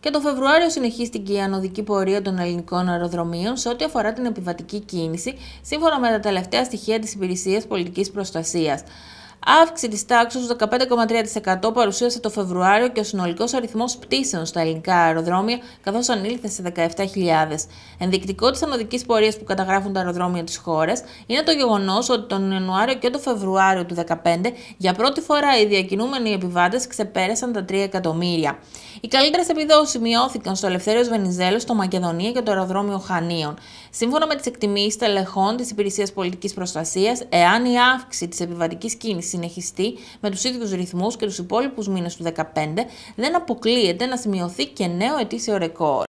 Και το Φεβρουάριο συνεχίστηκε η ανωδική πορεία των ελληνικών αεροδρομίων σε ό,τι αφορά την επιβατική κίνηση, σύμφωνα με τα τελευταία στοιχεία της Υπηρεσίας Πολιτικής Προστασίας. Αύξηση της τάξης του 15,3% παρουσίασε το Φεβρουάριο και ο συνολικός αριθμός πτήσεων στα ελληνικά αεροδρόμια, καθώς ανήλθε σε 17.000. Ενδεικτικό της ανωδικής πορείας που καταγράφουν τα αεροδρόμια της χώρας είναι το γεγονός ότι τον Ιανουάριο και τον Φεβρουάριο του 2015 για πρώτη φορά οι διακινούμενοι επιβάτες ξεπέρασαν τα 3 εκατομμύρια. Οι καλύτερες επιδόσεις μειώθηκαν στο Ελευθέρω Βενιζέλος, στο Μακεδονία και το αεροδρόμιο Χανίων. Σύμφωνα με τις εκτιμήσεις τελεχών της Υπηρεσίας Πολιτικής Προστασίας, εάν η αύξηση της επιβατικής κίνησης συνεχιστεί με τους ίδιους ρυθμούς και τους υπόλοιπους μήνες του 2015, δεν αποκλείεται να σημειωθεί και νέο ετήσιο ρεκόρ.